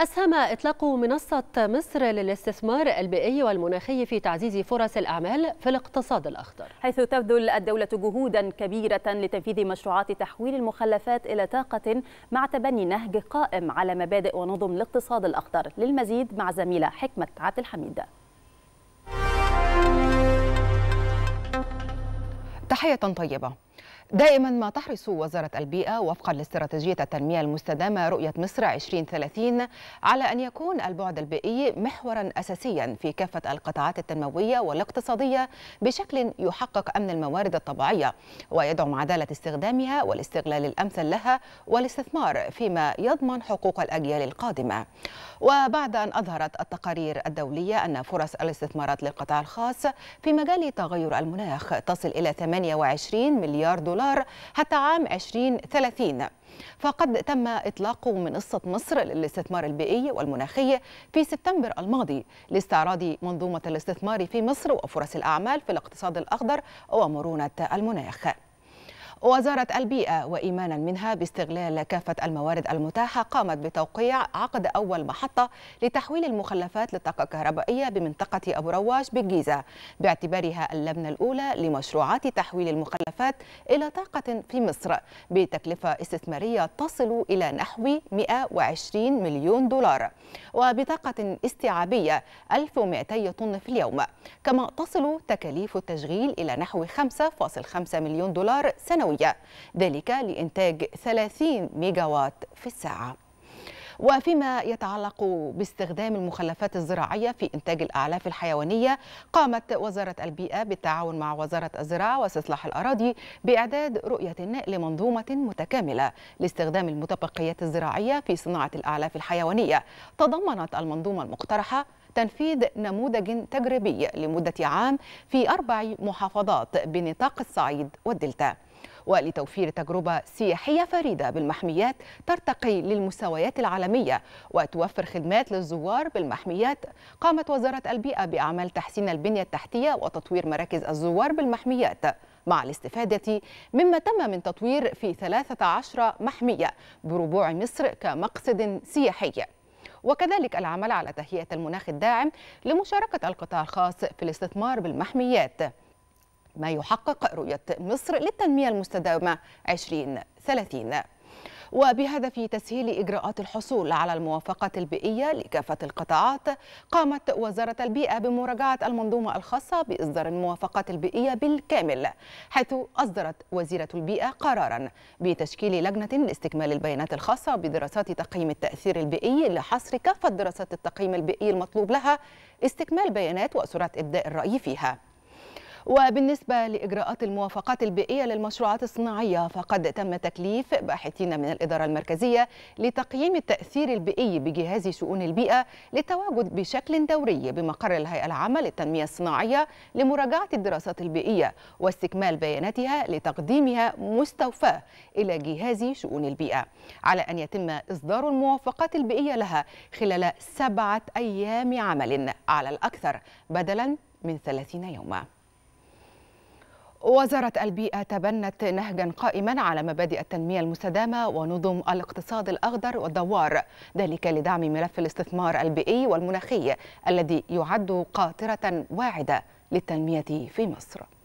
أسهم إطلاق منصة مصر للاستثمار البيئي والمناخي في تعزيز فرص الأعمال في الاقتصاد الأخضر حيث تبذل الدولة جهودا كبيرة لتنفيذ مشروعات تحويل المخلفات إلى طاقة مع تبني نهج قائم على مبادئ ونظم الاقتصاد الأخضر للمزيد مع زميلة حكمة عبد الحميد تحية طيبة دائما ما تحرص وزارة البيئة وفقا لاستراتيجية التنمية المستدامة رؤية مصر 2030 على أن يكون البعد البيئي محورا أساسيا في كافة القطاعات التنموية والاقتصادية بشكل يحقق أمن الموارد الطبيعية ويدعم عدالة استخدامها والاستغلال الأمثل لها والاستثمار فيما يضمن حقوق الأجيال القادمة وبعد أن أظهرت التقارير الدولية أن فرص الاستثمارات للقطاع الخاص في مجال تغير المناخ تصل إلى 28 مليار دولار دولار حتى عام 2030 فقد تم إطلاق منصة مصر للاستثمار البيئي والمناخي في سبتمبر الماضي لاستعراض منظومة الاستثمار في مصر وفرص الأعمال في الاقتصاد الأخضر ومرونة المناخ وزارة البيئة وإيمانا منها باستغلال كافة الموارد المتاحة قامت بتوقيع عقد أول محطة لتحويل المخلفات لطاقة كهربائية بمنطقة أبو رواش بالجيزة باعتبارها اللبنة الأولى لمشروعات تحويل المخلفات إلى طاقة في مصر بتكلفة استثمارية تصل إلى نحو 120 مليون دولار وبطاقة استيعابية 1200 طن في اليوم كما تصل تكاليف التشغيل إلى نحو 5.5 مليون دولار سنويا النووية ذلك لإنتاج 30 ميجاوات في الساعة وفيما يتعلق باستخدام المخلفات الزراعية في إنتاج الأعلاف الحيوانية قامت وزارة البيئة بالتعاون مع وزارة الزراعة واستصلاح الأراضي بإعداد رؤية لمنظومة متكاملة لاستخدام المتبقيات الزراعية في صناعة الأعلاف الحيوانية تضمنت المنظومة المقترحة تنفيذ نموذج تجريبي لمدة عام في أربع محافظات بنطاق الصعيد والدلتا ولتوفير تجربة سياحية فريدة بالمحميات ترتقي للمستويات العالمية وتوفر خدمات للزوار بالمحميات قامت وزارة البيئة بأعمال تحسين البنية التحتية وتطوير مراكز الزوار بالمحميات مع الاستفادة مما تم من تطوير في 13 محمية بربوع مصر كمقصد سياحي وكذلك العمل على تهيئة المناخ الداعم لمشاركة القطاع الخاص في الاستثمار بالمحميات ما يحقق رؤية مصر للتنمية المستدامة 2030 وبهدف تسهيل إجراءات الحصول على الموافقة البيئية لكافة القطاعات قامت وزارة البيئة بمراجعة المنظومة الخاصة بإصدار الموافقات البيئية بالكامل حيث أصدرت وزيرة البيئة قرارا بتشكيل لجنة لاستكمال البيانات الخاصة بدراسات تقييم التأثير البيئي لحصر كافة دراسات التقييم البيئي المطلوب لها استكمال بيانات وسرعة إبداء الرأي فيها وبالنسبة لإجراءات الموافقات البيئية للمشروعات الصناعية فقد تم تكليف باحثين من الإدارة المركزية لتقييم التأثير البيئي بجهاز شؤون البيئة للتواجد بشكل دوري بمقر الهيئة العامة للتنمية الصناعية لمراجعة الدراسات البيئية واستكمال بياناتها لتقديمها مستوفاة إلى جهاز شؤون البيئة على أن يتم إصدار الموافقات البيئية لها خلال سبعة أيام عمل على الأكثر بدلا من 30 يوما وزارة البيئة تبنت نهجا قائما على مبادئ التنمية المستدامة ونظم الاقتصاد الأخضر والدوار ذلك لدعم ملف الاستثمار البيئي والمناخي الذي يعد قاطرة واعدة للتنمية في مصر